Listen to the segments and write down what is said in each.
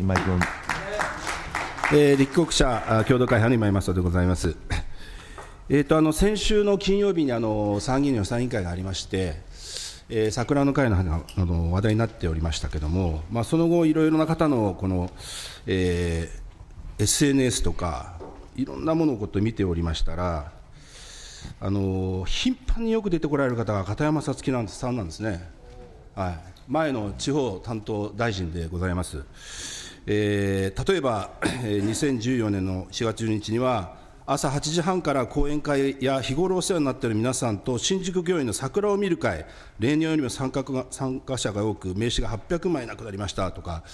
今井君。えー、立候者共同会派の今井正でございます。えーと、あの先週の金曜日にあの参議院の予算委員会がありまして、えー、桜の会のの話題になっておりましたけれども、まあ、その後、いろいろな方のこの、えー、SNS とか、いろんなものをこと見ておりましたら、あの頻繁によく出てこられる方が片山さつきさんなんですね、はい、前の地方担当大臣でございます。えー、例えば、2014年の4月12日には、朝8時半から講演会や日頃お世話になっている皆さんと新宿御苑の桜を見る会、例年よりも参加が参加者が多く、名刺が800枚なくなりましたとか、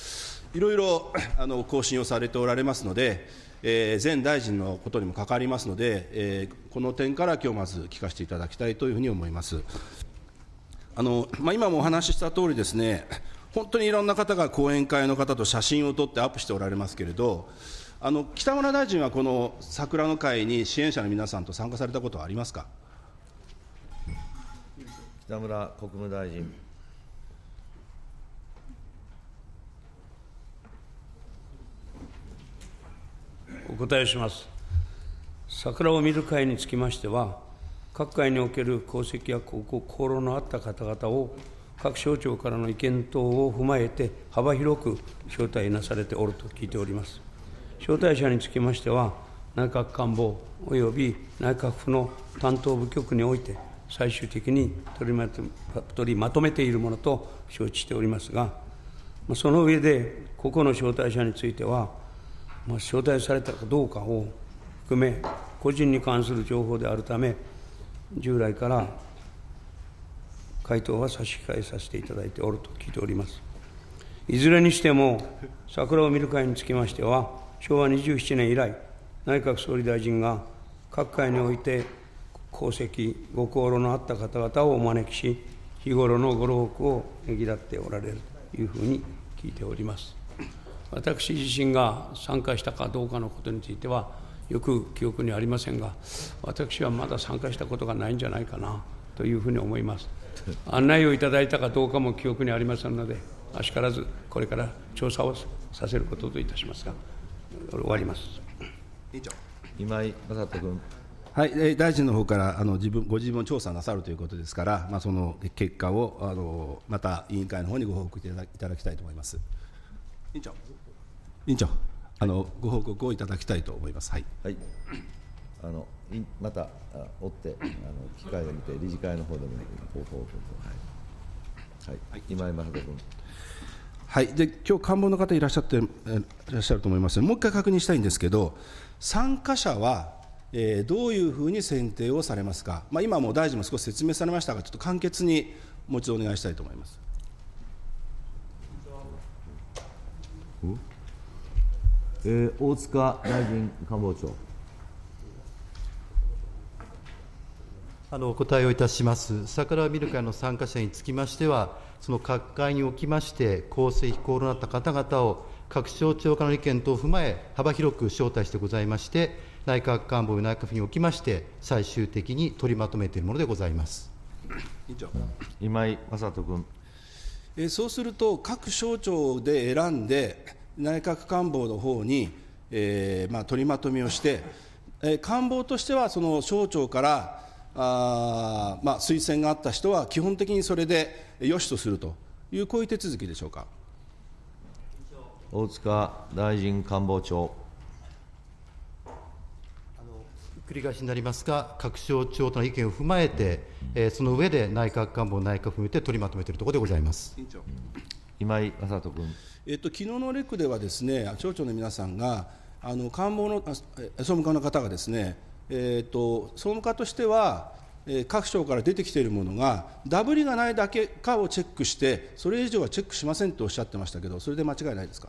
いろいろあの更新をされておられますので、えー、前大臣のことにも関わりますので、えー、この点から今日まず聞かせていただきたいというふうに思います。あのまあ、今もお話しした通りですね本当にいろんな方が後援会の方と写真を撮ってアップしておられますけれど、あの北村大臣はこの桜の会に支援者の皆さんと参加されたことはありますか北村国務大臣。お答えをします。桜を見る会につきましては、各界における功績や功労のあった方々を各省庁からの意見等を踏まえて、幅広く招待なされておると聞いております。招待者につきましては、内閣官房及び内閣府の担当部局において、最終的に取りまとりまとめているものと承知しておりますが、その上で、個々の招待者については、まあ、招待されたかどうかを含め、個人に関する情報であるため、従来から回答は差し控えさせていただいておると聞いておりますいずれにしても桜を見る会につきましては昭和27年以来内閣総理大臣が各界において功績ご功労のあった方々をお招きし日頃のご労苦をねぎらっておられるというふうに聞いております私自身が参加したかどうかのことについてはよく記憶にありませんが私はまだ参加したことがないんじゃないかなというふうに思います案内をいただいたかどうかも記憶にありませんので、あしからずこれから調査をさせることといたしますが、終わります。委員長今井正人君はい、え大臣の方からあの自分ご自分調査なさるということですから、まあ、その結果をあのまた委員会の方にご報告いただきたいと思います。委員長委員長あのご報告をいただきたいと思います。はい、はいあのまた追ってあの機会を見て理事会の方でもご報告をはい、はい、今井正人君はい、で今日官房の方いらっしゃっていらっしゃると思いますもう一回確認したいんですけど、参加者は、えどういうふうに選定をされますか、まあ、今も大臣も少し説明されましたが、ちょっと簡潔にもう一度お願いしたいと思います。えー、大塚大臣官房長あのお答えをいたします、桜見る会の参加者につきましては、その各界におきまして、公正非行となった方々を、各省庁からの意見等を踏まえ、幅広く招待してございまして、内閣官房内閣府におきまして、最終的に取りまとめているものでございます委員長今井正人君。えそうすると、各省庁で選んで、内閣官房の方に、えーまあ、取りまとめをして、えー、官房としては、その省庁から、あ、まあ、推薦があった人は基本的にそれでよしとするというこういう手続きでしょうか大塚大臣官房長あの繰り返しになりますが各省庁との意見を踏まえて、えー、その上で内閣官房内閣府にて取りまとめているところでございます今井正人君えっと昨日のレクではですね、町長の皆さんが、あの官房の総務課の方がですね、えーと、総務課としては、えー、各省から出てきているものが、ダブりがないだけかをチェックして、それ以上はチェックしませんとおっしゃってましたけど、それで間違いないですか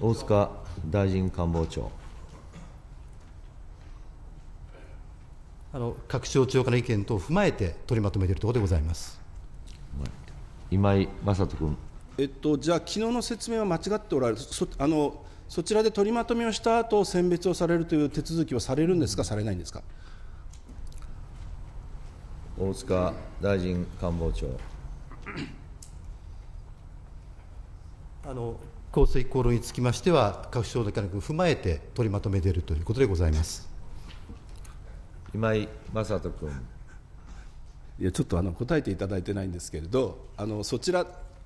大塚大臣官房長。あの各省庁から意見等を踏まえて取りまとめているところでございます今井正人君。えっと、じゃあ、昨日の説明は間違っておられる、そあのそちらで取りまとめをした後選別をされるという手続きをされるんですか、されないんですか。大塚大臣官房長。あの公生公論につきましては、各省だけな踏まえて取りまとめているということでございます。今井正人君。いやちょっとあの答えていただいてないんですけれど、あのそちら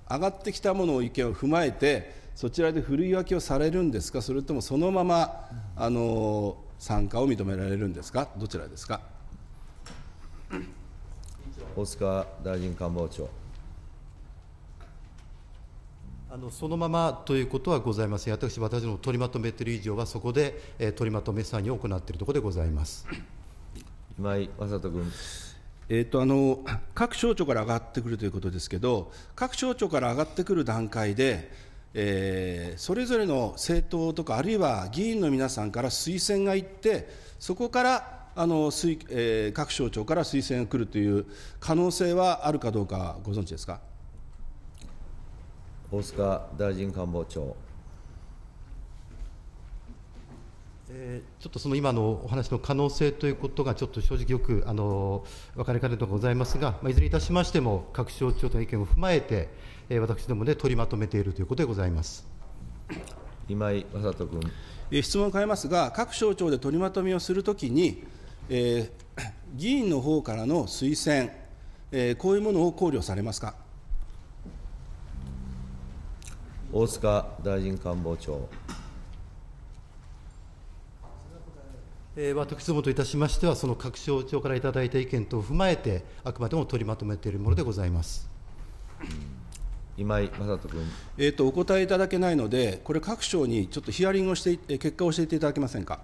上がってきたものを意見を踏まえて。そちらでふるい分けをされるんですかそれともそのままあの参加を認められるんですかどちらですか大塚大臣官房長あのそのままということはございません、私、私の取りまとめている以上は、そこで、えー、取りまとめ作業を行っているところでございます今井正人君。えーとあの各省庁から上がってくるということですけど、各省庁から上がってくる段階で、えー、それぞれの政党とか、あるいは議員の皆さんから推薦がいって、そこからあの、えー、各省庁から推薦が来るという可能性はあるかどうか、ご存知ですか大塚大臣官房長。えちょっとその今のお話の可能性ということが、ちょっと正直よくあの分かりかねるとございますが、まあ、いずれにいたしましても、各省庁との意見を踏まえて、私どもで取りまとめているということでございます今井雅人君。質問を変えますが、各省庁で取りまとめをするときに、えー、議員の方からの推薦、えー、こういうものを考慮されますか。大塚大臣官房長。私どもといたしましては、その各省庁からいただいた意見等を踏まえて、あくまでも取りまとめているものでございます。今井正人君、えーと、とお答えいただけないので、これ、各省にちょっとヒアリングをして、結果を教えていただけませんか。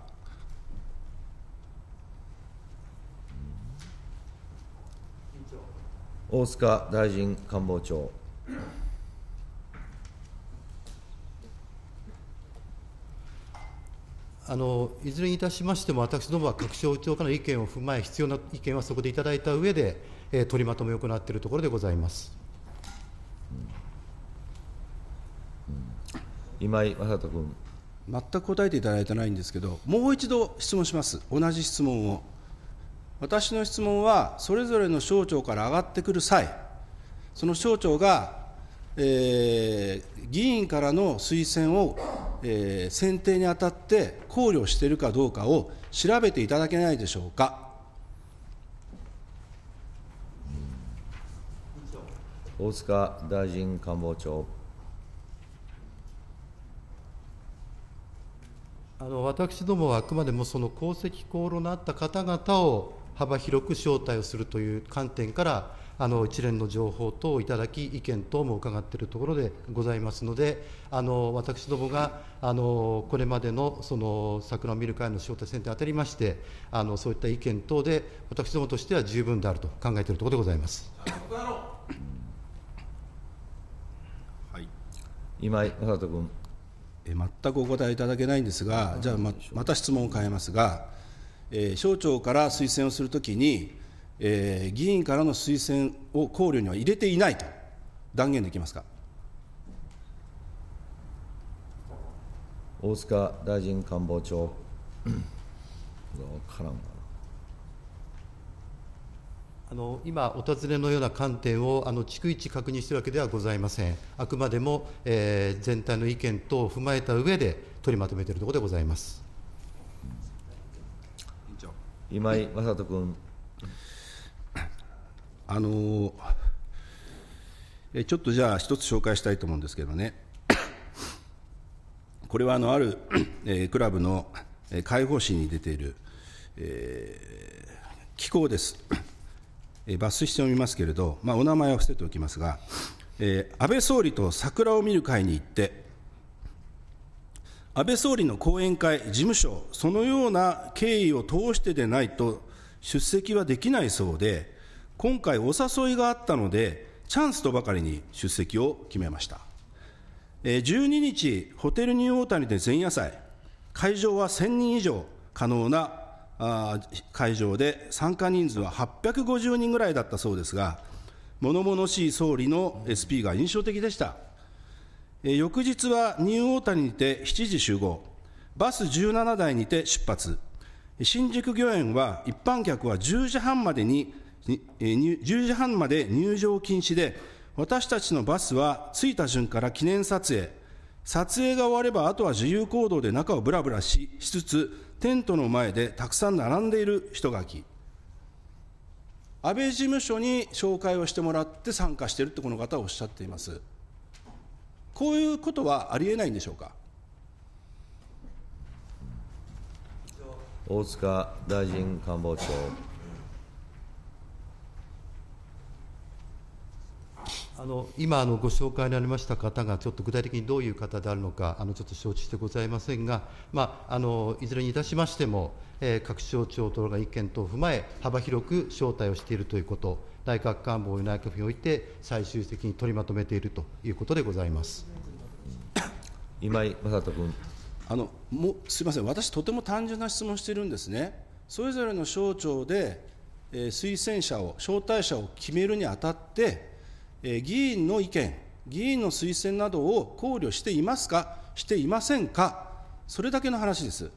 大塚大臣官房長。あのいずれにいたしましても、私どもは各省庁からの意見を踏まえ、必要な意見はそこでいただいた上で、えー、取りまとめを行っているところでございます。今井雅人君。全く答えていただいてないんですけど、もう一度質問します、同じ質問を。私の質問は、それぞれの省庁から上がってくる際、その省庁が、えー、議員からの推薦を、えー、選定にあたって考慮しているかどうかを調べていただけないでしょうか。大塚大臣官房長。あの私どもはあくまでもその功績功労のあった方々を幅広く招待をするという観点からあの一連の情報等をいただき意見等も伺っているところでございますのであの私どもがあのこれまでのその桜を見る会の招待選定に当たりましてあのそういった意見等で私どもとしては十分であると考えているところでございます。はい、今井正人君え全くお答えいただけないんですが、じゃあままた質問を変えますが、えー、省庁から推薦をするときに、えー、議員からの推薦を考慮には入れていないと断言できますか。大塚大臣官房長、絡むあの今、お尋ねのような観点をあの逐一確認しているわけではございません、あくまでも、えー、全体の意見等を踏まえた上で取りまとめているところでございます今井正人君。あのえちょっとじゃあ、一つ紹介したいと思うんですけどね、これはあのある、えー、クラブの広放誌に出ている、えー、機構です。え抜粋してみますけれど、まあ、お名前は伏せておきますが、えー、安倍総理と桜を見る会に行って、安倍総理の後援会、事務所、そのような経緯を通してでないと出席はできないそうで、今回お誘いがあったので、チャンスとばかりに出席を決めました。12日、ホテルニューオータニで前夜祭、会場は1000人以上可能な会場で参加人数は850人ぐらいだったそうですが、物々しい総理の SP が印象的でした。翌日はニューオータニにて7時集合、バス17台にて出発、新宿御苑は一般客は10時半までに、10時半まで入場禁止で、私たちのバスは着いた順から記念撮影、撮影が終わればあとは自由行動で中をぶらぶらしつつテントの前でたくさん並んでいる人がき安倍事務所に紹介をしてもらって参加しているとこの方はおっしゃっていますこういうことはありえないんでしょうか大塚大臣官房長あの今あの、ご紹介になりました方が、ちょっと具体的にどういう方であるのか、あのちょっと承知してございませんが、まあ、あのいずれにいたしましても、えー、各省庁等が意見等を踏まえ、幅広く招待をしているということ、内閣官房内閣府において、最終的に取りまとめているということでございます今井正人君あのもすみません、私、とても単純な質問しているんですね。それぞれの省庁で、えー、推薦者を、招待者を決めるにあたって、議員の意見、議員の推薦などを考慮していますか、していませんか、それだけの話です。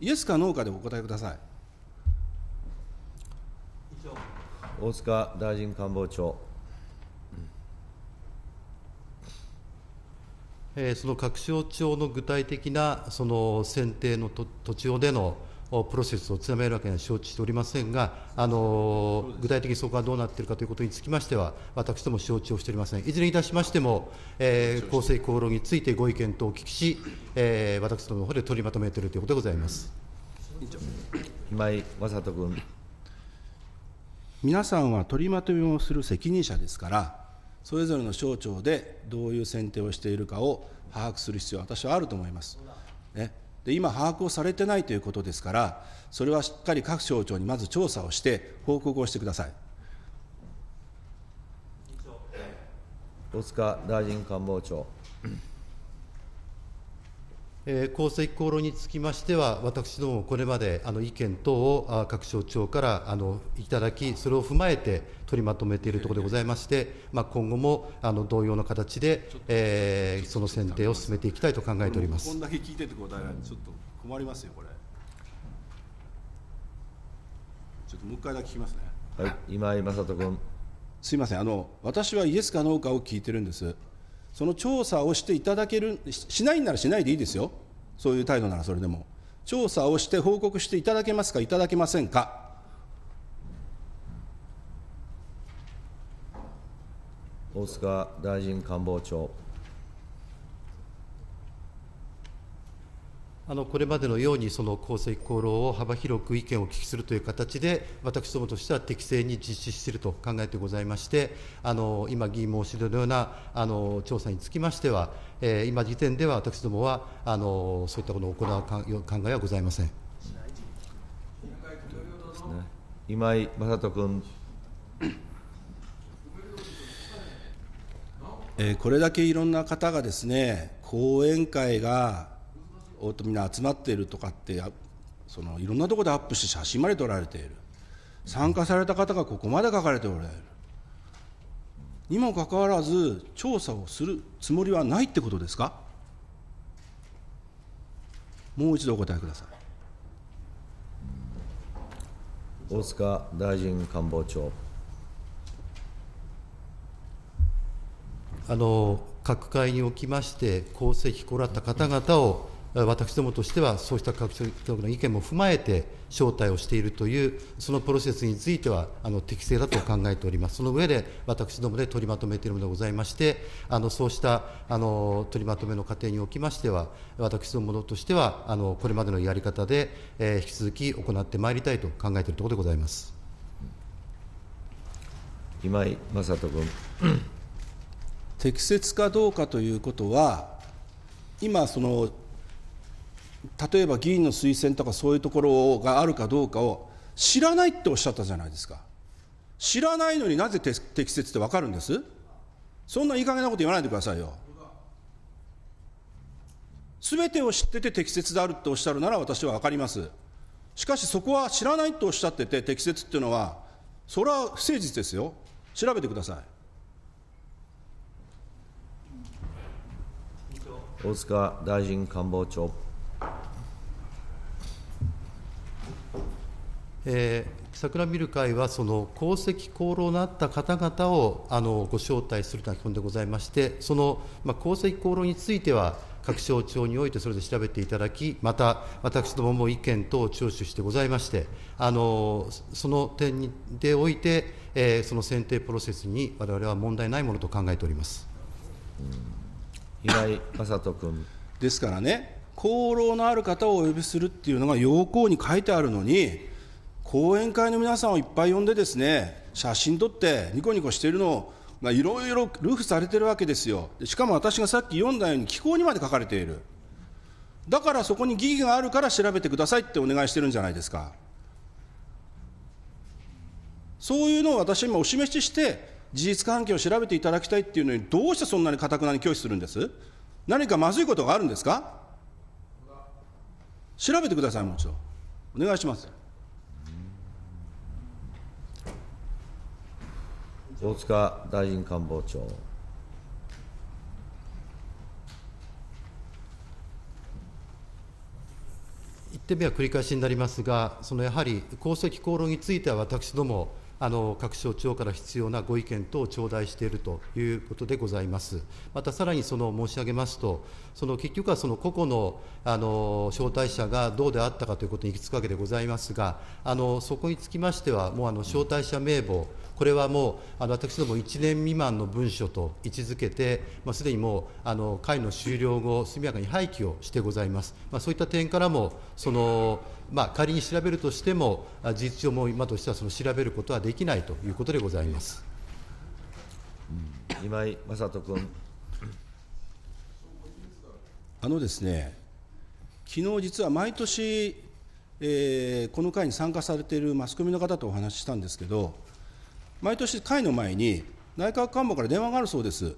イエスかノーかでお答えください。大塚大臣官房長。えその各省庁の具体的なその選定の土地をでのプロセスをつなめるわけには承知しておりませんが、あの具体的にそこがどうなっているかということにつきましては、私ども承知をしておりません。いずれにいたしましても、えー、公正公論についてご意見とお聞きし、えー、私どもの方で取りまとめているということでございます。今井正人君。皆さんは取りまとめをする責任者ですから、それぞれの省庁でどういう選定をしているかを把握する必要は私はあると思います。ね、で今、把握をされてないということですから、それはしっかり各省庁にまず調査をして、報告をしてください。大塚大臣官房長。公正功労につきましては、私どもこれまであの意見等を各省庁からあのいただき、それを踏まえて取りまとめているところでございまして、まあ、今後もあの同様の形で、えー、その選定を進めていきたいと考えておりますこんだけ聞いてて答えいれちょっと困りますよ、これ。ちょっともう一回だけ聞きますね。はい、今井正人君。すみませんあの、私はイエスかノーかを聞いてるんです。その調査をしていただける、しないならしないでいいですよ、そういう態度ならそれでも、調査をして報告していただけますか、いただけませんか。大塚大臣官房長。あのこれまでのようにその公正功労を幅広く意見をお聞きするという形で、私どもとしては適正に実施していると考えてございまして、あの今、議員申し出のようなあの調査につきましては、えー、今時点では私どもはあのそういったことを行う考えはございません。今井正人君えこれだけいろんな方がですね、講演会がみんな集まっているとかってそのいろんなところでアップして写真まで撮られている参加された方がここまで書かれておられるにもかかわらず調査をするつもりはないってことですかもう一度お答えください大塚大臣官房長あの各界におきまして功績こらった方々を私どもとしては、そうした各所の意見も踏まえて、招待をしているという、そのプロセスについてはあの適正だと考えております、その上で私どもで取りまとめているものでございまして、あのそうしたあの取りまとめの過程におきましては、私どもとしては、あのこれまでのやり方で、えー、引き続き行ってまいりたいと考えているところでございます。今井正人君適切かどうかということは、今、その例えば議員の推薦とかそういうところがあるかどうかを知らないっておっしゃったじゃないですか。知らないのになぜ適切ってわかるんですそんないい加減なこと言わないでくださいよ。すべてを知ってて適切であるとおっしゃるなら私は分かります。しかしそこは知らないとおっしゃってて適切っていうのは、それは不誠実ですよ。調べてください。大塚大臣官房長。桜見る会は、その功績、功労のあった方々をあのご招待するというのが基本でございまして、その、まあ、功績、功労については、各省庁においてそれで調べていただき、また私どもも意見等を聴取してございまして、あのその点にでおいて、えー、その選定プロセスにわれわれは問題ないものと考えております平井雅人君。ですからね、功労のある方をお呼びするっていうのが要項に書いてあるのに、講演会の皆さんをいっぱい呼んでですね、写真撮ってニコニコしているのを、まあ、いろいろルフされてるわけですよ。しかも私がさっき読んだように、気候にまで書かれている。だからそこに疑義があるから調べてくださいってお願いしてるんじゃないですか。そういうのを私今お示しして、事実関係を調べていただきたいっていうのに、どうしてそんなにかたくなに拒否するんです何かまずいことがあるんですか調べてください、もう一度。お願いします。大塚大臣官房長。1点目は繰り返しになりますが、そのやはり功績、功労については私ども、あの各省庁から必要なご意見等を頂戴しているということでございます。またさらにその申し上げますと、その結局はその個々のあの招待者がどうであったかということに行き着くわけでございますが、あのそこにつきましては、もうあの招待者名簿、これはもうあの私ども1年未満の文書と位置づけて、まあ、すでにもうあの会の終了後、速やかに廃棄をしてございます。まあ、そういった点からもそのまあ、仮に調べるとしても、事実上、も今としてはその調べることはできないということでございます、今井雅人君。あのですね、昨日実は毎年、えー、この会に参加されているマスコミの方とお話ししたんですけど、毎年、会の前に内閣官房から電話があるそうです。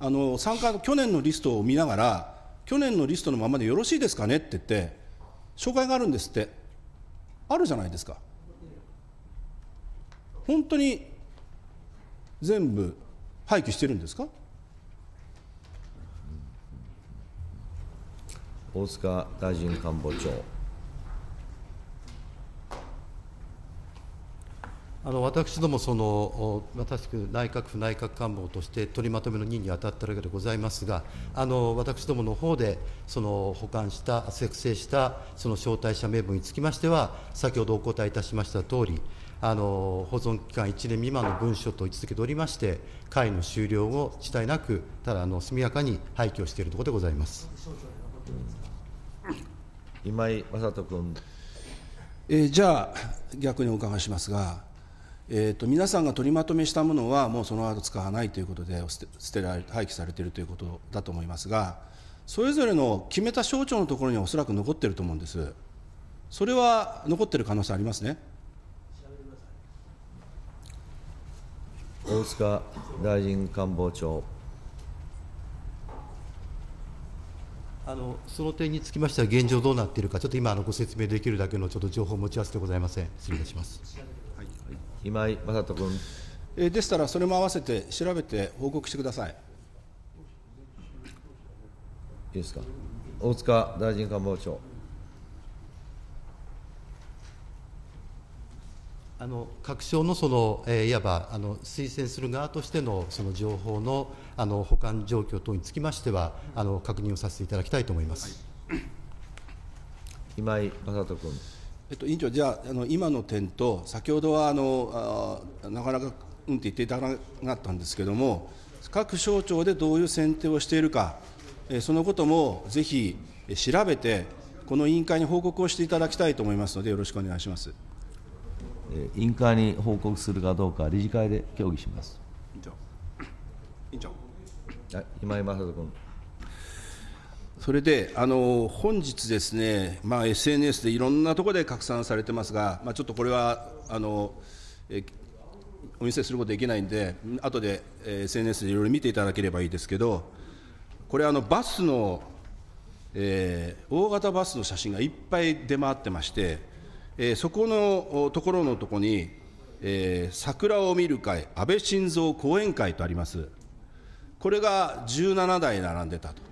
あの参加去年のリストを見ながら、去年のリストのままでよろしいですかねって言って、紹介があるんですってあるじゃないですか本当に全部廃棄してるんですか大塚大臣官房長あの私どもその、私内閣府内閣官房として取りまとめの任に当たったわけでございますが、あの私どもの方でその保管した、作成したその招待者名簿につきましては、先ほどお答えいたしましたとおり、あの保存期間1年未満の文書と位置づけておりまして、会の終了を遅滞なく、ただあの速やかに廃棄をしているところでございます。今井正人君えー、じゃあ、逆にお伺いしますが、えーと、皆さんが取りまとめしたものはもうその後使わないということで捨て捨てられ廃棄されているということだと思いますがそれぞれの決めた省庁のところにはおそらく残っていると思うんですそれは残っている可能性ありますね大塚大臣官房長あのその点につきましては現状どうなっているかちょっと今のご説明できるだけのちょっと情報を持ち合わせてございません失礼いたします今井雅人君。えでしたら、それも合わせて調べて報告してください。いいですか。大塚大臣官房長。あの各省のその、えー、いわばあの推薦する側としてのその情報のあの保管状況等につきましては、あの確認をさせていただきたいと思います。今井正人君。えっと、委員長、じゃああの今の点と、先ほどはあのあなかなかうんって言っていただかなかったんですけれども、各省庁でどういう選定をしているか、えそのこともぜひ調べて、この委員会に報告をしていただきたいと思いますので、よろしくお願いします委員会に報告するかどうか、理事会で協議します。委員長委員長今井正人君それで、あの本日ですね、まあ、SNS でいろんなところで拡散されてますが、まあ、ちょっとこれはあのえお見せすることできないんで、後で、え SNS でいろいろ見ていただければいいですけど、これ、あのバスの、えー、大型バスの写真がいっぱい出回ってまして、えー、そこのところのとこに、えー、桜を見る会、安倍晋三後援会とあります。これが17台並んでたと。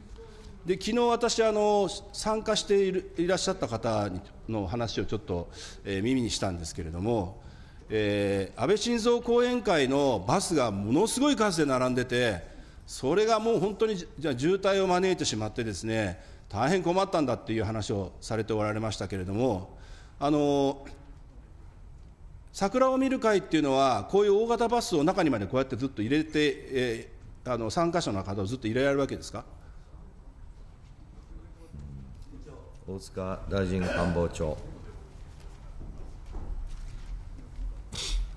で昨日私あの参加しているいらっしゃった方の話をちょっと、えー、耳にしたんですけれども、えー、安倍晋三後援会のバスがものすごい数で並んでてそれがもう本当にじゃ渋滞を招いてしまってですね大変困ったんだっていう話をされておられましたけれどもあの桜を見る会っていうのはこういう大型バスを中にまでこうやってずっと入れて、えー、あの参加者の方をずっと入れられるわけですか大塚大臣官房長。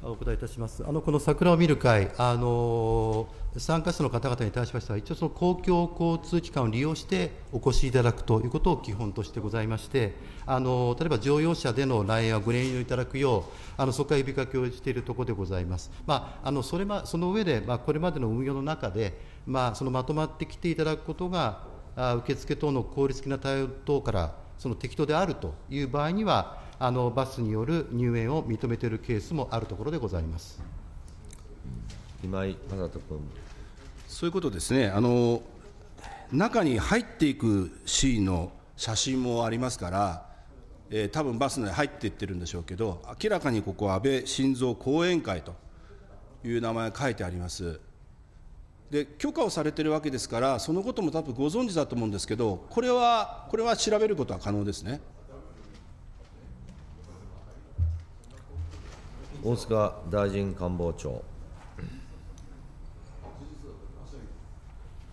お答えいたしますあのこの桜を見る会、あの参加者の方々に対しましては、一応、その公共交通機関を利用してお越しいただくということを基本としてございまして、あの例えば乗用車での来園はご連用いただくよう、あのそこから呼びかけをしているところでございます。まあ、あのそれまその上で、まあ、これまでの運用の中で、まあ、そのまとまってきていただくことが、受付等の効率的な対応等から、その適当であるという場合には、あのバスによる入園を認めているケースもあるところでございます今井正人君。そういうことですねあの、中に入っていくシーンの写真もありますから、えー、多分バスに入っていってるんでしょうけど、明らかにここ、安倍晋三後援会という名前が書いてあります。で許可をされてるわけですから、そのことも多分ご存知だと思うんですけど、これは、これは調べることは可能ですね。大塚大臣官房長。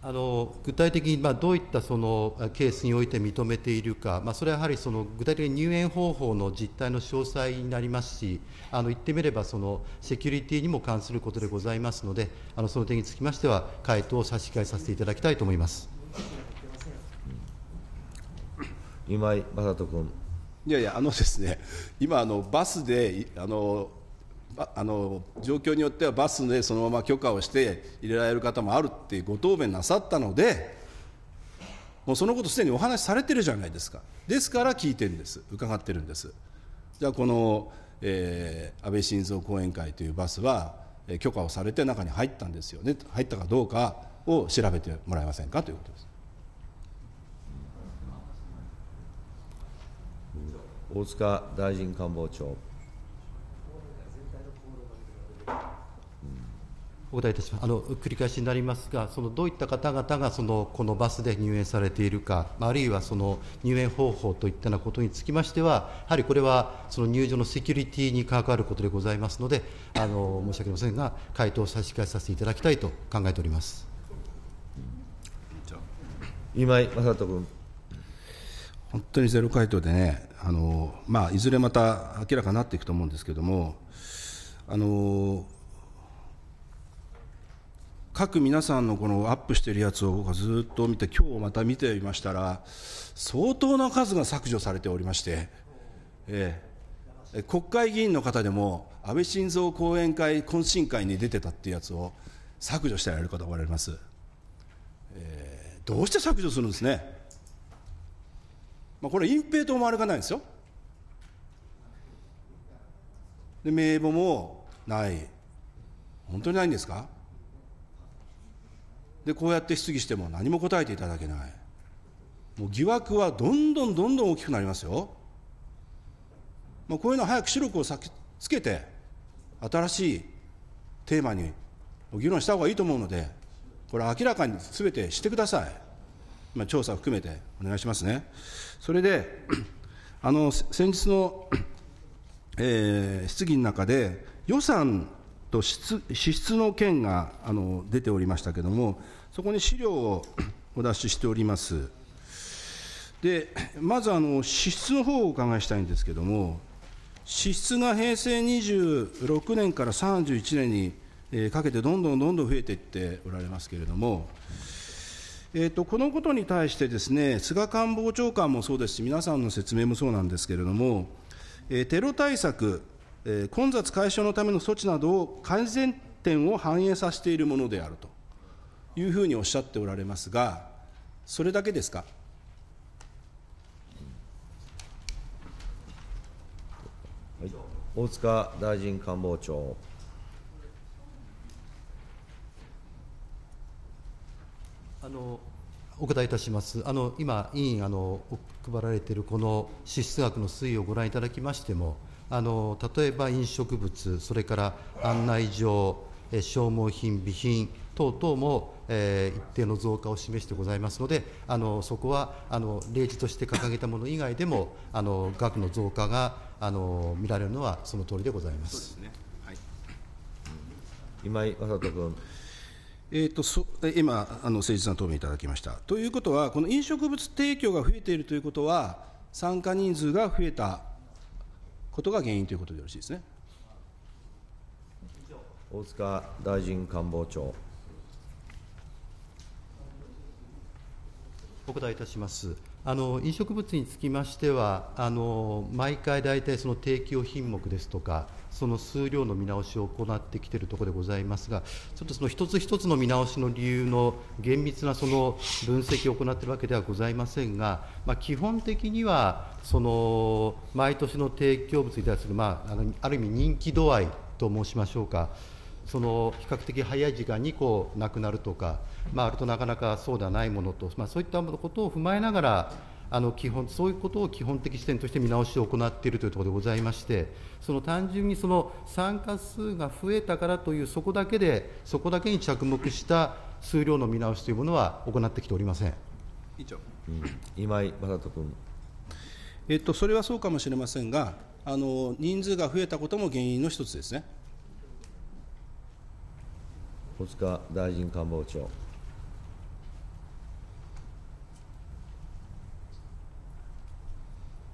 あの具体的にまあどういったそのケースにおいて認めているか、まあ、それはやはりその具体的に入園方法の実態の詳細になりますし、あの言ってみればそのセキュリティにも関することでございますので、あのその点につきましては、回答を差し控えさせていただきたいと思います今井正人君。いやいや、あのですね、今あの、バスであのあの状況によってはバスでそのまま許可をして入れられる方もあるってご答弁なさったので、もうそのことすでにお話しされてるじゃないですか、ですから聞いてるんです、伺ってるんです。じゃあこの、えー、安倍晋三後援会というバスは、えー、許可をされて中に入ったんですよね、入ったかどうかを調べてもらえませんかということです。大塚大臣官房長。お答えいたしますあの繰り返しになりますが、そのどういった方々がそのこのバスで入園されているか、あるいはその入園方法といったようなことにつきましては、やはりこれはその入場のセキュリティに関わることでございますので、あの申し訳ありませんが、回答を差し控えさせていただきたいと考えております今井正人君。本当にゼロ回答でね、あのまあ、いずれまた明らかになっていくと思うんですけれども、あの各皆さんのこのアップしてるやつを僕はずっと見て今日また見てみましたら相当な数が削除されておりまして、えー、国会議員の方でも安倍晋三後援会懇親会に出てたっていうやつを削除してやる方がおられます、えー、どうして削除するんですね、まあ、これ隠蔽と思われがないんですよで名簿もない本当にないんですかでこうやって質疑しても何も答えていただけないもう疑惑はどんどんどんどん大きくなりますよ、まあ、こういうのは早く視力をつけて新しいテーマに議論した方がいいと思うのでこれ明らかにすべてしてください、まあ、調査を含めてお願いしますねそれであの先日の、えー、質疑の中で予算と支出の件があの出ておりましたけれども、そこに資料を お出ししております。で、まずあの支出の方をお伺いしたいんですけれども、支出が平成26年から31年に、えかけてどんどんどんどん増えていっておられますけれども、えーと、とこのことに対してですね菅官房長官もそうですし皆さんの説明もそうなんですけれども、えー、テロ対策え混雑解消のための措置などを改善点を反映させているものであるというふうにおっしゃっておられますが、それだけですか。大塚大臣官房長。あのお答えいたします。あの今委員あの配られているこの支出額の推移をご覧いただきましても。あの例えば飲食物、それから案内状、消耗品、備品等々も、えー、一定の増加を示してございますので、あのそこはあの例示として掲げたもの以外でも、あの額の増加があの見られるのはその通りでございます。すねはい、今井正人君えーと、と今、あの誠実な答弁いただきました。ということは、この飲食物提供が増えているということは、参加人数が増えたことが原因ということでよろしいですね。大塚大臣官房長。お答えいたします。あの飲食物につきましては、あの毎回大体その提供品目ですとか、その数量の見直しを行ってきているところでございますが、ちょっとその一つ一つの見直しの理由の厳密なその分析を行っているわけではございませんが、まあ、基本的には、その毎年の提供物に対する、まあ、あのある意味、人気度合いと申しましょうか。その比較的早い時間にこうなくなるとか、まあ、あるとなかなかそうではないものと、まあ、そういったことを踏まえながら、あの基本そういうことを基本的視点として見直しを行っているというところでございまして、その単純にその参加数が増えたからという、そこだけで、そこだけに着目した数量の見直しというものは行ってきておりません。委員長、うん、今井正人君。えっと、それはそうかもしれませんが、あの人数が増えたことも原因の一つですね。小塚大臣官房長。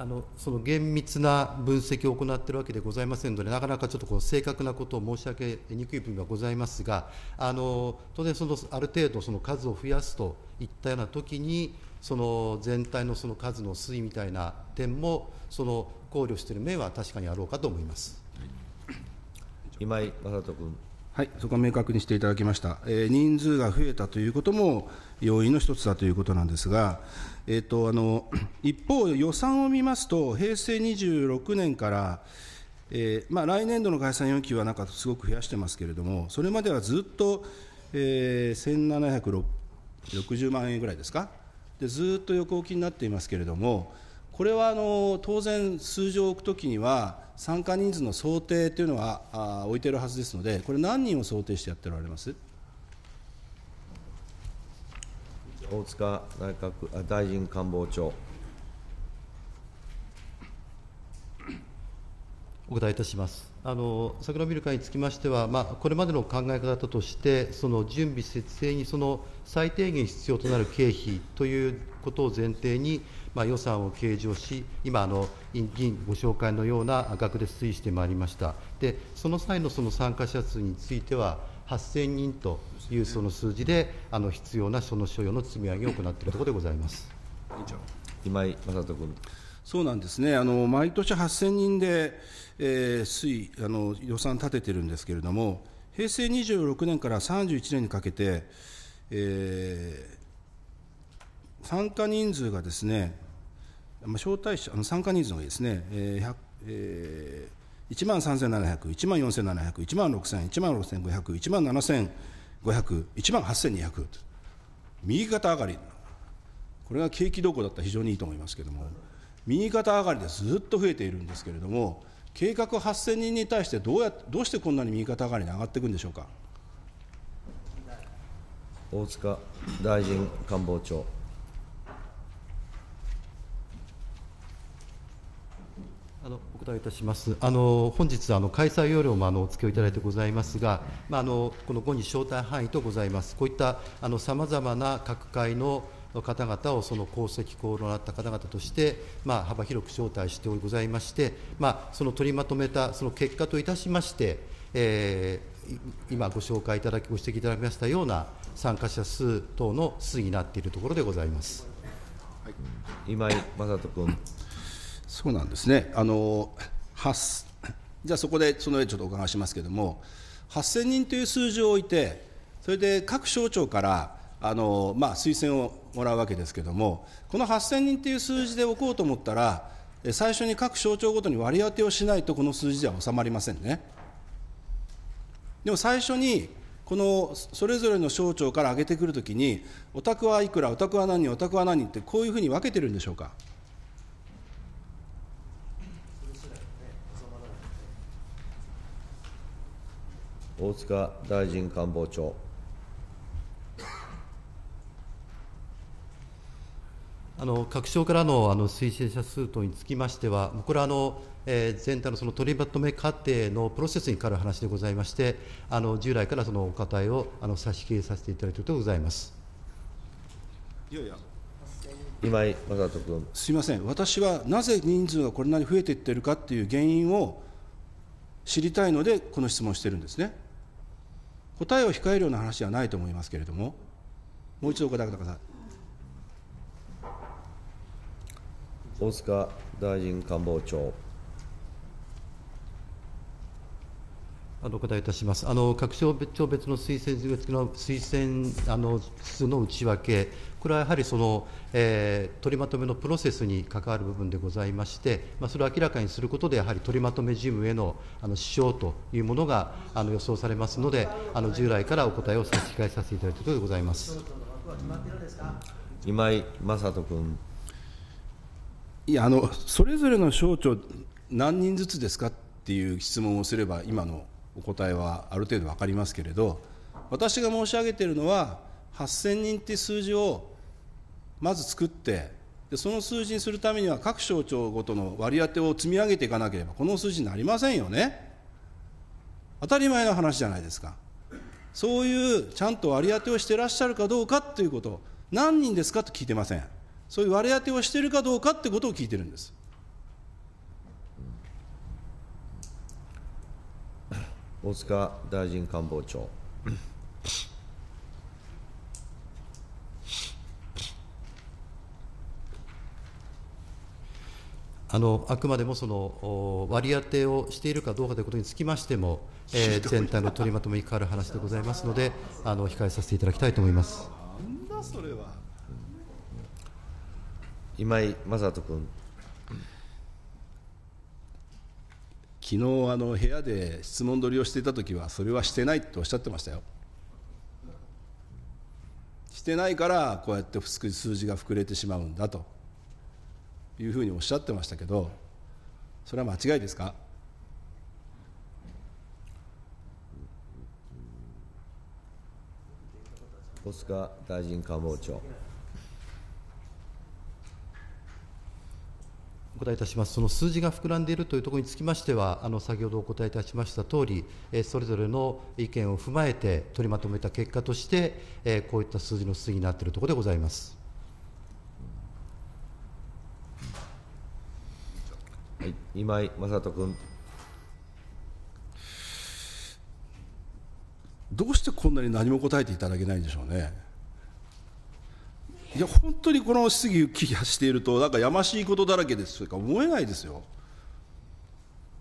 あのその厳密な分析を行っているわけでございませんので、なかなかちょっとこう正確なことを申し上げにくい部分がございますが、あの当然その、ある程度その数を増やすといったようなときに、その全体のその数の推移みたいな点もその考慮している面は確かにあろうかと思います。今井正人君はい、そこは明確にしていただきました、えー、人数が増えたということも要因の一つだということなんですが、えーと、あの 一方、予算を見ますと、平成26年から、えー、まあ、来年度の概算要求はなんかすごく増やしてますけれども、それまではずっと、えー、1760万円ぐらいですか、でずっと横置きになっていますけれども、これはあの当然、数字を置くときには、参加人数の想定というのはあ置いているはずですので、これ、何人を想定してやっておられます大塚内閣大臣官房長。お答えいたしますあの桜見る会につきましては、まあ、これまでの考え方として、その準備、設営にその最低限必要となる経費ということを前提に、まあ、予算を計上し、今あの、議員ご紹介のような額で推移してまいりました、でその際のその参加者数については、8000人というその数字で、あの必要なその所要の積み上げを行っているところでございます。以上今井正人君そうなんですね、あの毎年8000人で、えー、推あの予算立ててるんですけれども、平成26年から31年にかけて、えー、参加人数がですね、まあ、招待者、あの参加人数がですね、えーえー、1万3700、1万4700、1万6000、1万6500、1万7500、1万8200、右肩上がり、これが景気動向だったら非常にいいと思いますけれども。右肩上がりでずっと増えているんですけれども、計画8000人に対してどうや、どうしてこんなに右肩上がりに上がっていくんでしょうか。大塚大臣官房長。あのお答えいたしますあの本日あの、開催要領もあのお付けをいただいてございますが、まあ、あのこの後に招待範囲とございます、こういったさまざまな各界のの方々をその功績功労のあった方々として、まあ、幅広く招待しておりございまして、まあ、その取りまとめたその結果といたしまして、えー、今ご紹介いただき、ご指摘いただきましたような参加者数等の推移になっているところでございます、はい、今井正人君。そうなんですねあのじゃあそこでその上ちょっとお伺いしますけれども、8000人という数字を置いて、それで各省庁からあのまあ、推薦をもらうわけですけれども、この8000人という数字で置こうと思ったら、最初に各省庁ごとに割り当てをしないと、この数字では収まりませんね。でも最初にこのそれぞれの省庁から上げてくるときに、お宅はいくら、お宅は何人、お宅は何人って、こういうふうに分けてるんでしょうか。大塚大臣官房長。あの各省からのあの推薦者数等につきましては、これはあの、えー、全体のその取りまとめ過程のプロセスにかかる話でございまして、あの従来からそのお答えをあの差し切りさせていただいているとございます。いやいや今井正人君すみません、私はなぜ人数がこれなり増えていってるかっていう原因を知りたいので、この質問してるんですね。答えを控えるような話ではないと思いますけれども、もう一度お答えください。大塚大臣官房長。あのお答えいたします。あの各省別別の推薦の推薦あの数の内訳、これはやはりその、えー、取りまとめのプロセスに関わる部分でございまして、まあ、それを明らかにすることで、やはり取りまとめ事務へのあの支障というものがあの予想されますので、あの従来からお答えを差し控えさせていただいたところでございます。今井正人君。いやあのそれぞれの省庁何人ずつですかっていう質問をすれば今のお答えはある程度分かりますけれど私が申し上げているのは8000人っていう数字をまず作ってでその数字にするためには各省庁ごとの割り当てを積み上げていかなければこの数字になりませんよね当たり前の話じゃないですかそういうちゃんと割り当てをしてらっしゃるかどうかということ何人ですかと聞いてません。そういう割り当てをしているかどうかってことを聞いてるんです。大塚大臣官房長。あのあくまでもその割り当てをしているかどうかということにつきましても、えー、全体の取りまとめに関わる話でございますので、あの控えさせていただきたいと思います。なんだそれは今井雅人君。昨日あの部屋で質問取りをしていた時はそれはしてないっておっしゃってましたよしてないからこうやって数字が膨れてしまうんだというふうにおっしゃってましたけどそれは間違いですか小塚大臣官房長答えいたしますその数字が膨らんでいるというところにつきましては、あの先ほどお答えいたしましたとおり、それぞれの意見を踏まえて取りまとめた結果として、こういった数字の推移になっているところでございます。はい、今井正人君。どうしてこんなに何も答えていただけないんでしょうね。いや本当にこの質疑を聞きしていると、なんかやましいことだらけですというか、思えないですよ。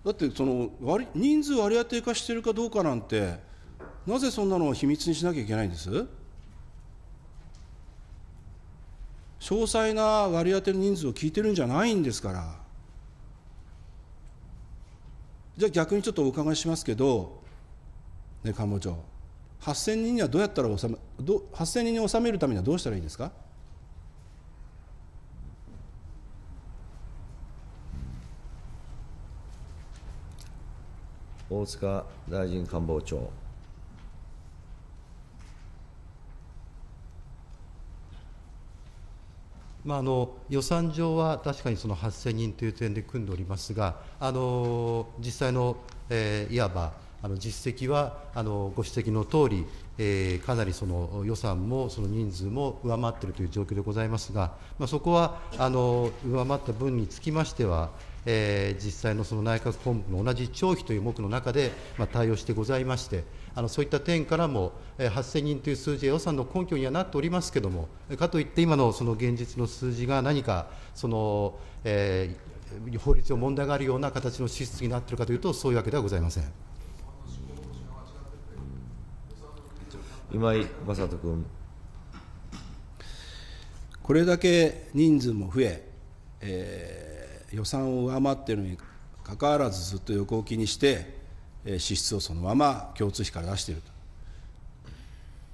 だって、その割人数割り当て化しているかどうかなんて、なぜそんなのを秘密にしなきゃいけないんです詳細な割り当ての人数を聞いてるんじゃないんですから。じゃあ逆にちょっとお伺いしますけど、ね、官房長、8000人にはどうやったら収め、8000人に収めるためにはどうしたらいいんですか大塚大臣官房長。まあ、あの予算上は確かにその8000人という点で組んでおりますが、あの実際の、えー、いわばあの実績はあのご指摘の通り、えー、かなりその予算もその人数も上回っているという状況でございますが、まあ、そこはあの上回った分につきましては、えー、実際のその内閣本部の同じ長費という目の中で、まあ、対応してございまして、あのそういった点からも、えー、8000人という数字は予算の根拠にはなっておりますけれども、かといって今のその現実の数字が何かその、えー、法律上問題があるような形の支出になっているかというと、そういうわけではございません。今井正人君これだけ人数も増ええー予算を上回っているにかかわらずずっと横置きにして、支出をそのまま共通費から出していると。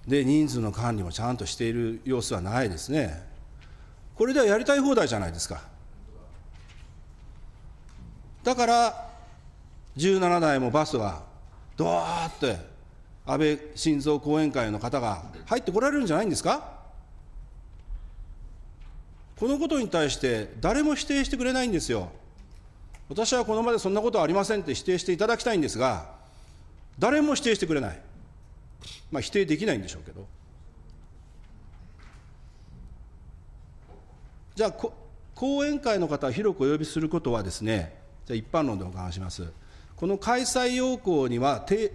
で、人数の管理もちゃんとしている様子はないですね。これではやりたい放題じゃないですか。だから、17台もバスは、どーって安倍晋三後援会の方が入ってこられるんじゃないんですかこのことに対して誰も否定してくれないんですよ。私はこのまでそんなことはありませんって否定していただきたいんですが、誰も否定してくれない。まあ否定できないんでしょうけど。じゃあ、講演会の方を広くお呼びすることはですね、じゃあ一般論でお伺いします。この開催要項には、て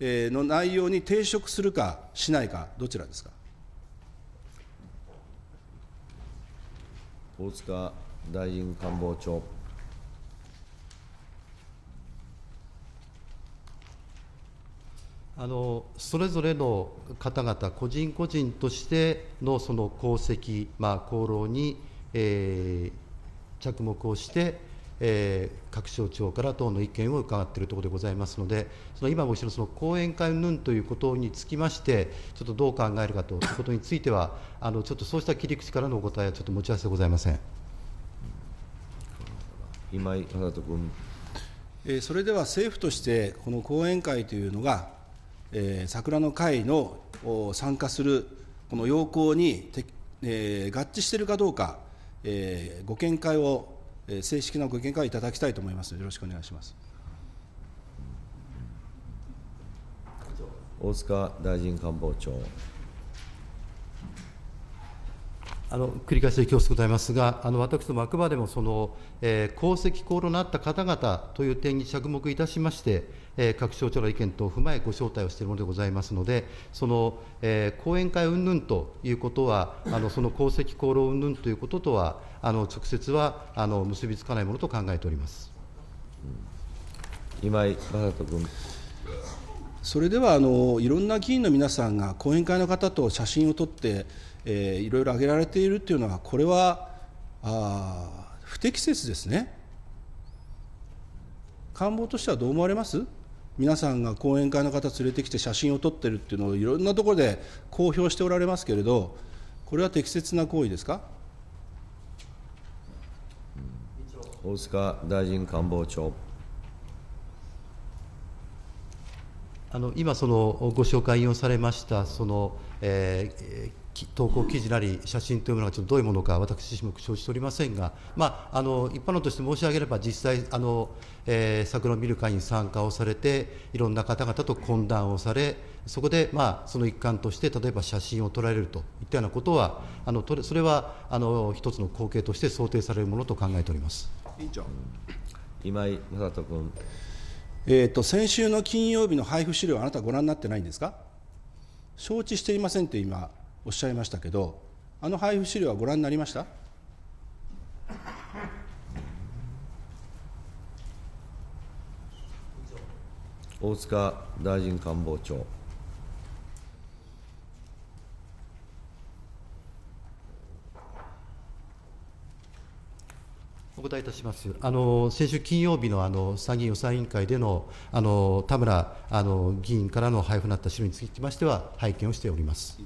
えー、の内容に抵触するかしないか、どちらですか。大塚大臣官房長。あのそれぞれの方々、個人個人としてのその功績、まあ、功労に、えー、着目をして、えー、各省庁から党の意見を伺っているところでございますので、その今ご一緒のその講演会云々ということにつきまして、ちょっとどう考えるかということについては、あのちょっとそうした切り口からのお答えはちょっと持ち合わせでございません今井花人君、えそれでは政府として、この講演会というのが、えー、桜の会の参加するこの要項に、えー、合致しているかどうか、えー、ご見解をえ正式なご見解をいただきたいと思いますよろしくお願いします。大塚大臣官房長。あの繰り返しで恐縮ございますが、あの私どもあくまでもその、えー、功績功労のあった方々という点に着目いたしまして、えー、各省庁の意見等を踏まえ、ご招待をしているものでございますので、その、えー、講演会云々ということは、あのその功績功労云々ということとは、あの直接はあの結びつかないものと考えております。今井正人君それではあのいろんな議員の皆さんが後援会の方と写真を撮って、えー、いろいろ挙げられているというのはこれはあ不適切ですね官房としてはどう思われます皆さんが後援会の方連れてきて写真を撮ってるっていうのをいろんなところで公表しておられますけれどこれは適切な行為ですか大塚大臣官房長。あの今その、ご紹介をされましたその、えー、投稿記事なり写真というものがちょっとどういうものか私自身も承知しておりませんが、まあ、あの一般論として申し上げれば実際あの、えー、桜を見る会に参加をされていろんな方々と懇談をされそこで、まあ、その一環として例えば写真を撮られるといったようなことはあのそれはあの一つの光景として想定されるものと考えております。委員長今井雅人君。えーと、と先週の金曜日の配布資料、あなたご覧になってないんですか承知していませんって今おっしゃいましたけど、あの配布資料はご覧になりました大塚大臣官房長。お答えいたしますあの先週金曜日のあの参議院予算委員会でのあの田村あの議員からの配布になった資料につきましては、拝見をしております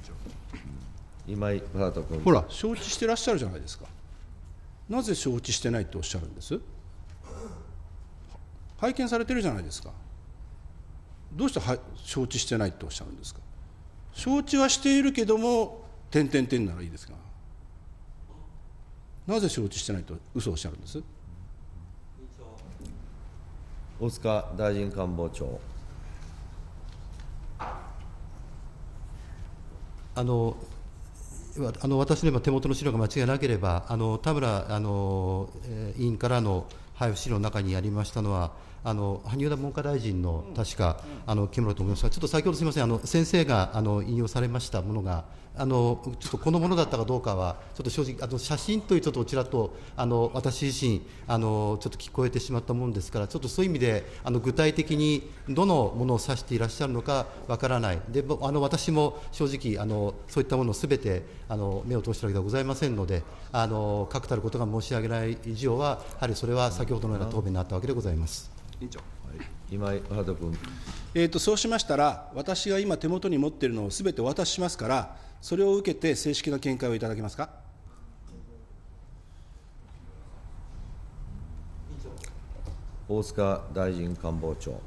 今井雅人君。ほら、承知してらっしゃるじゃないですか、なぜ承知してないとおっしゃるんです拝見されてるじゃないですか、どうしては承知してないとおっしゃるんですか、承知はしているけども、点々点ならいいですが、なぜ承知してないと嘘をおっしゃるんです大塚大臣官房長あのあの私の今、手元の資料が間違いなければ、あの田村あの、えー、委員からのはい、資料の中にありましたのは、あの萩生田文科大臣の確か、あの木村と思いますが、ちょっと先ほどすみません、あの先生があの引用されましたものが、あのちょっとこのものだったかどうかは、ちょっと正直、あの写真というちょっとちらっとあの私自身あの、ちょっと聞こえてしまったものですから、ちょっとそういう意味で、あの具体的にどのものを指していらっしゃるのかわからない、であの私も正直あの、そういったものすべてあの目を通してるわけではございませんので、あの確たることが申し上げない以上は、やはりそれは先ほどのような答弁になったわけでございます。委員長今井君、えーと、そうしましたら、私が今、手元に持っているのをすべてお渡ししますから、それを受けて正式な見解をいただけますか。大塚大臣官房長。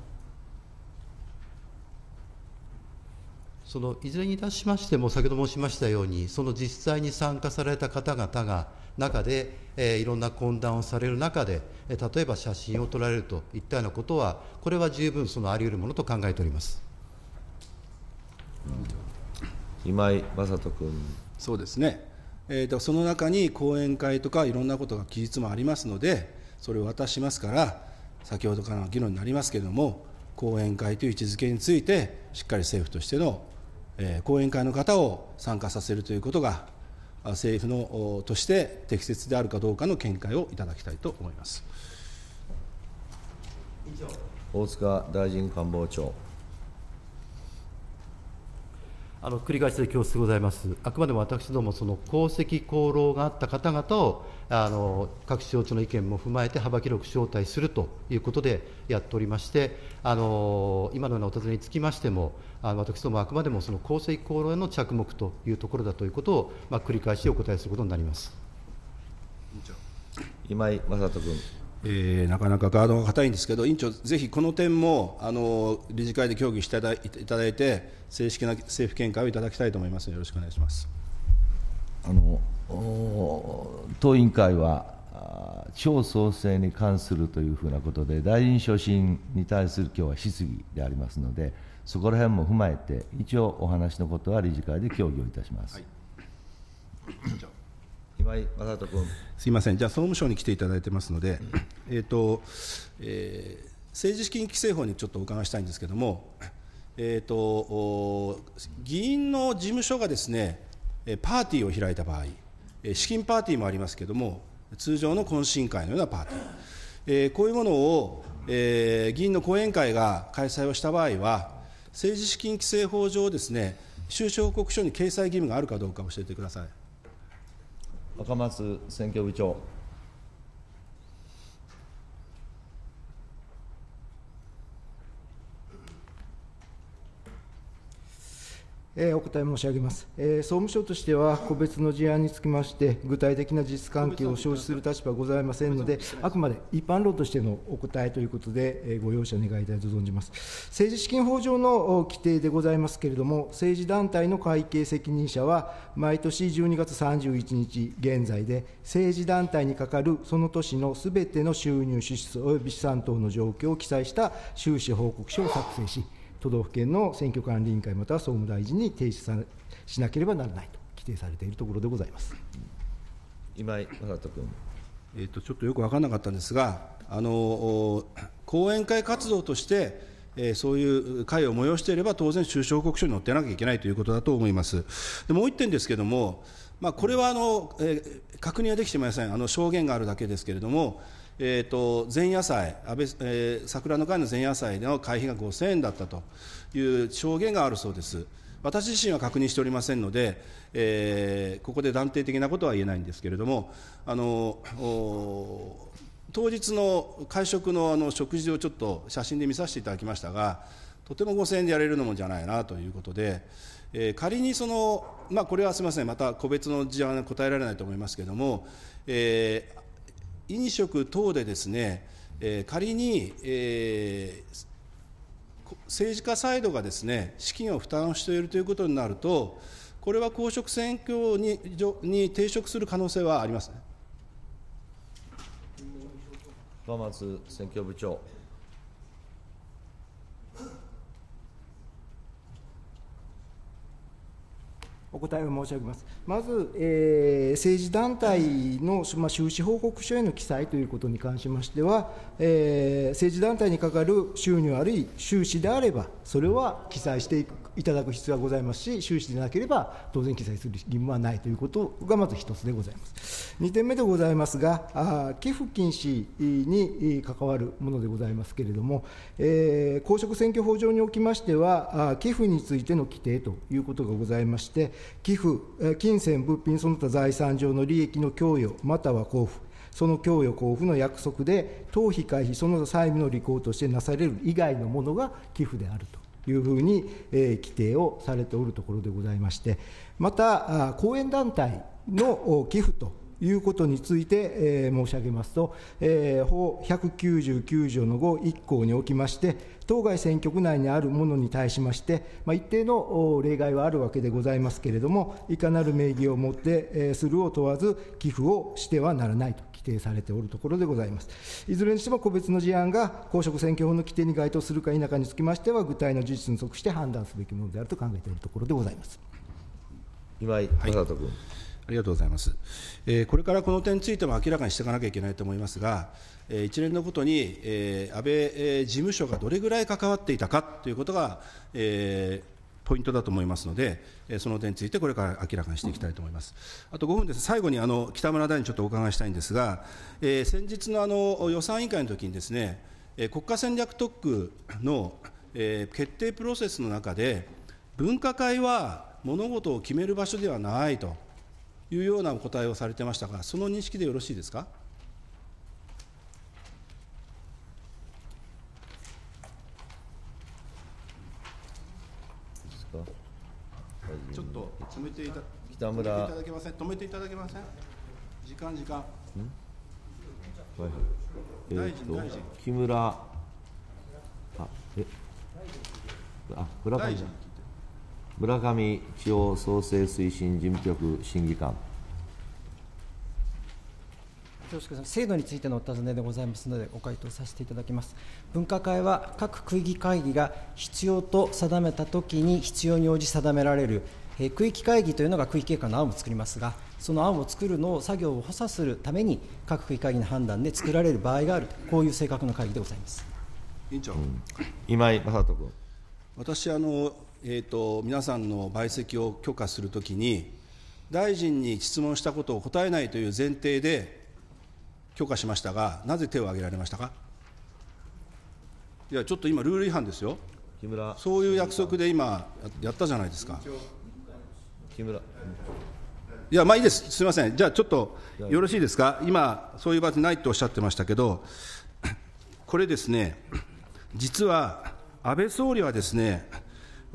そのいずれにいたしましても、先ほど申しましたように、その実際に参加された方々が、中で、えー、いろんな懇談をされる中で、えー、例えば写真を撮られるといったようなことは、これは十分そのあり得るものと考えております今井雅人君。そうですね、えーと、その中に講演会とかいろんなことが記述もありますので、それを渡しますから、先ほどからの議論になりますけれども、講演会という位置づけについて、しっかり政府としての、えー、講演会の方を参加させるということが政府のとして適切であるかどうかの見解をいただきたいと思います大塚大臣官房長。あの繰り返しで恐縮でございます、あくまでも私ども、その功績、功労があった方々をあの各省庁の意見も踏まえて幅広く招待するということでやっておりまして、あの今のようなお尋ねにつきましても、あの私どもあくまでもその功績、功労への着目というところだということを、まあ、繰り返しお答えすることになります。今井正人君えー、なかなかガードが硬いんですけど、委員長、ぜひこの点もあの理事会で協議していただいて、正式な政府見解をいただきたいと思いますよろしくお願いしますあの党委員会は、地方創生に関するというふうなことで、大臣所信に対する今日は質疑でありますので、そこら辺も踏まえて、一応お話のことは理事会で協議をいたします。はい今井正人君すいません、じゃあ、総務省に来ていただいてますので、うん、えーとえー、政治資金規正法にちょっとお伺いしたいんですけれども、えーと、議員の事務所がですね、パーティーを開いた場合、資金パーティーもありますけれども、通常の懇親会のようなパーティー、えー、こういうものを、えー、議員の後援会が開催をした場合は、政治資金規正法上ですね、収支報告書に掲載義務があるかどうか教えてください。赤松選挙部長。えお答え申し上げます、え総務省としては、個別の事案につきまして、具体的な事実関係を承知する立場はございませんので、あくまで一般論としてのお答えということで、えご容赦願いたいと存じます。政治資金法上の規定でございますけれども、政治団体の会計責任者は、毎年12月31日現在で、政治団体にかかるその年のすべての収入、支出及び資産等の状況を記載した収支報告書を作成し、都道府県の選挙管理委員会または総務大臣に提出さしなければならないと規定されているところでございます今井雅人君、えーと、ちょっとよく分からなかったんですが、あの講演会活動として、えー、そういう会を催していれば、当然、収支報告書に載ってなきゃいけないということだと思います。でもう一点ですけどもまあ、これはあの、えー、確認はできていません、あの証言があるだけですけれども、えーと、前夜祭安倍、えー、桜の会の前夜祭の会費が5000円だったという証言があるそうです。私自身は確認しておりませんので、えー、ここで断定的なことは言えないんですけれども、あの当日の会食のあの食事をちょっと写真で見させていただきましたが、とても5000円でやれるのもじゃないなということで、えー、仮にその、まあ、これはすみません、また個別の事案は答えられないと思いますけれども、えー飲食等でですね、えー、仮に、えー、政治家サイドがですね資金を負担しているということになると、これは公職選挙にに抵触する可能性はありますね。浜松選挙部長。答えを申し上げます。まず、えー、政治団体の、まあ、収支報告書への記載ということに関しましては、えー、政治団体にかかる収入あるいは収支であれば、それは記載していただく必要がございますし、収支でなければ当然記載する義務はないということがまず一つでございます。2点目でございますが、あ寄付禁止に関わるものでございますけれども、えー、公職選挙法上におきましては、寄付についての規定ということがございまして、寄付、金銭、物品、その他財産上の利益の供与、または交付、その供与交付の約束で、党費回避、その他債務の履行としてなされる以外のものが寄付であるというふうに、えー、規定をされておるところでございまして、また、後援団体の寄付ということについて、えー、申し上げますと、えー、法199条の5、1項におきまして、当該選挙区内にあるものに対しまして、まあ、一定の例外はあるわけでございますけれども、いかなる名義をもって、えー、するを問わず、寄付をしてはならないと規定されておるところでございます。いずれにしても個別の事案が公職選挙法の規定に該当するか否かにつきましては、具体の事実に即して判断すべきものであると考えているところでございます。今井正人君、はいありがとうございます。えこれからこの点についても明らかにしていかなきゃいけないと思いますが、え一連のことに、え安倍、え事務所がどれぐらい関わっていたかということが、えポイントだと思いますので、その点についてこれから明らかにしていきたいと思います。あと5分です。最後にあの北村大にちょっとお伺いしたいんですが、えー、先日のあの予算委員会の時にですね、国家戦略特区の、え決定プロセスの中で、分科会は物事を決める場所ではないと。いうようなお答えをされてましたが、その認識でよろしいですか。ちょっと止めていた北村止めていただけません止めていただけません時間時間はい、えー、大臣大臣木村あえあ村上大臣村上地方創生推進事務局審議官。恐縮でん制度についてのお尋ねでございますので、ご回答させていただきます。分科会は各区域会議が必要と定めたときに必要に応じ定められる、えー、区域会議というのが区域経過の案を作りますが、その案を作るのを作業を補佐するために、各区域会議の判断で作られる場合があると、こういう性格の会議でございます。委員長、うん、今井正人君私あのえーと、皆さんの陪席を許可するときに、大臣に質問したことを答えないという前提で許可しましたが、なぜ手を挙げられましたか。いや、ちょっと今、ルール違反ですよ、木村そういう約束で今、やったじゃないですか。木村いや、まあいいです、すみません、じゃあちょっとよろしいですか、今、そういう場でないとおっしゃってましたけど、これですね、実は安倍総理はですね、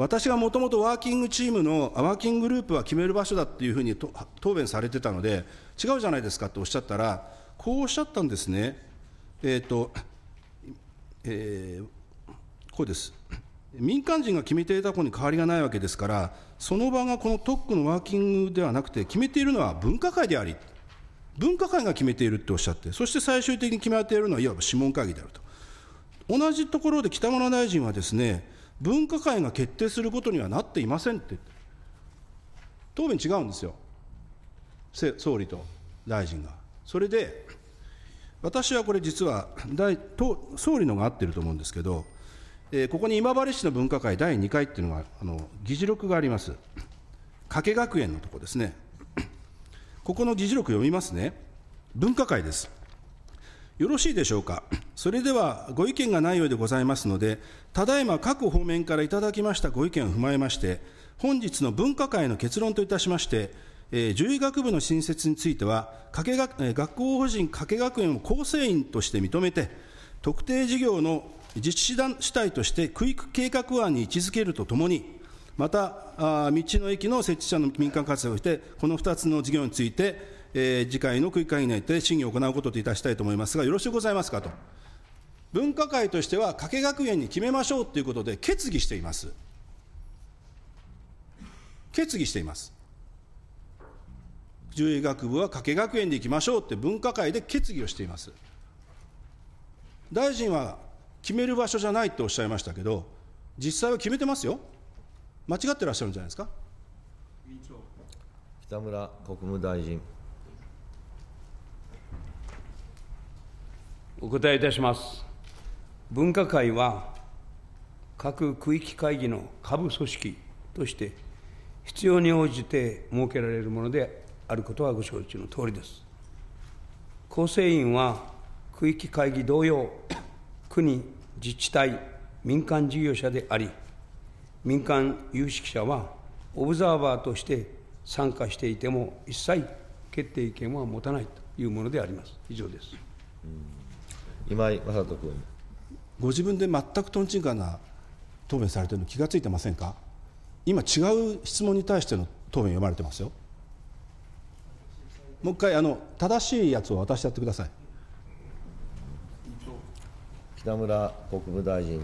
私がもともとワーキングチームの、ワーキンググループは決める場所だっていうふうに答弁されてたので、違うじゃないですかっておっしゃったら、こうおっしゃったんですね、えっ、ー、と、えー、こうです。民間人が決めていたことに変わりがないわけですから、その場がこの特区のワーキングではなくて、決めているのは分科会であり、分科会が決めているっておっしゃって、そして最終的に決めているのは、いわば諮問会議であると。同じところで北村大臣はですね、分科会が決定することにはなっていませんって、答弁違うんですよ、総理と大臣が。それで、私はこれ、実は大総理のが合ってると思うんですけど、えー、ここに今治市の分科会第2回っていうのが、あの議事録があります、加計学園のとこですね、ここの議事録読みますね、分科会です。よろしいでしょうか。それではご意見がないようでございますので、ただいま各方面からいただきましたご意見を踏まえまして、本日の分科会の結論といたしまして、えー、獣医学部の新設については、加計学学校法人加計学園を構成員として認めて、特定事業の実施団主体として区域計画案に位置づけるとともに、また、あ道の駅の設置者の民間活動をして、この2つの事業について、えー、次回の区議会におでて審議を行うことといたしたいと思いますが、よろしゅうございますかと。分科会としては、加計学園に決めましょうということで、決議しています。決議しています。獣医学部は加計学園で行きましょうって分科会で決議をしています。大臣は決める場所じゃないっておっしゃいましたけど、実際は決めてますよ。間違ってらっしゃるんじゃないですか。北村国務大臣。お答えいたします。分科会は各区域会議の下部組織として必要に応じて設けられるものであることはご承知のとおりです。構成員は区域会議同様、国、自治体、民間事業者であり、民間有識者はオブザーバーとして参加していても一切決定権は持たないというものであります。以上です。今井正人君。ご自分で全くとんちんかな答弁されてるの気がついてませんか今違う質問に対しての答弁読まれてますよもう一回あの正しいやつを渡してやってください北村国務大臣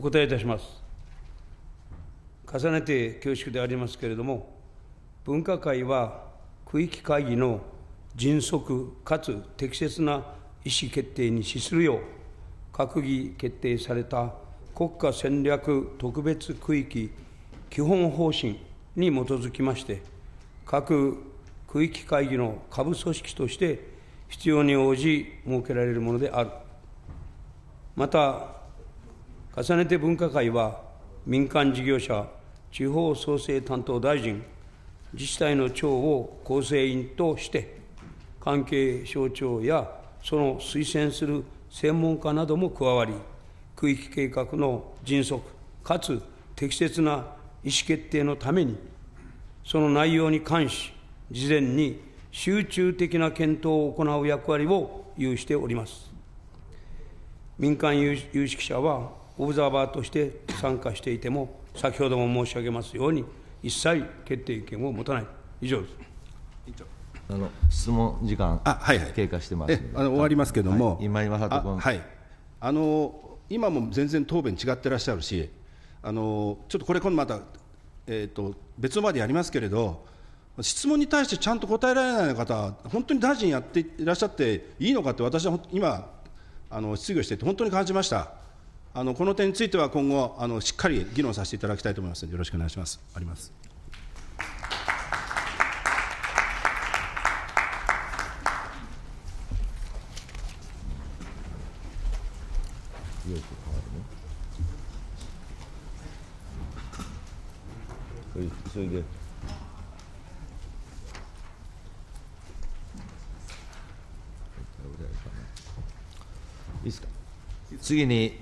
お答えいたします重ねて恐縮でありますけれども分科会は区域会議の迅速かつ適切な意思決定に資するよう、閣議決定された国家戦略特別区域基本方針に基づきまして、各区域会議の下部組織として必要に応じ設けられるものである。また、重ねて分科会は、民間事業者、地方創生担当大臣、自治体の長を構成員として、関係省庁やその推薦する専門家なども加わり、区域計画の迅速かつ適切な意思決定のために、その内容に関し、事前に集中的な検討を行う役割を有しております。民間有識者は、オブザーバーとして参加していても、先ほども申し上げますように、一切決定権を持たない。以上です。あの質問時間、はいはい、経過してますあの終わりますけれども、はい、今今君はいあの今も全然答弁違ってらっしゃるし、あのちょっとこれ、今度また、えーと、と別の場でやりますけれど、質問に対してちゃんと答えられない方、本当に大臣やっていらっしゃっていいのかって、私は今、あの質疑をしていて、本当に感じました。あのこの点については今後あの、しっかり議論させていただきたいと思いますので、よろしくお願いします。ありますよ器変わるねそれそれでいいですか次に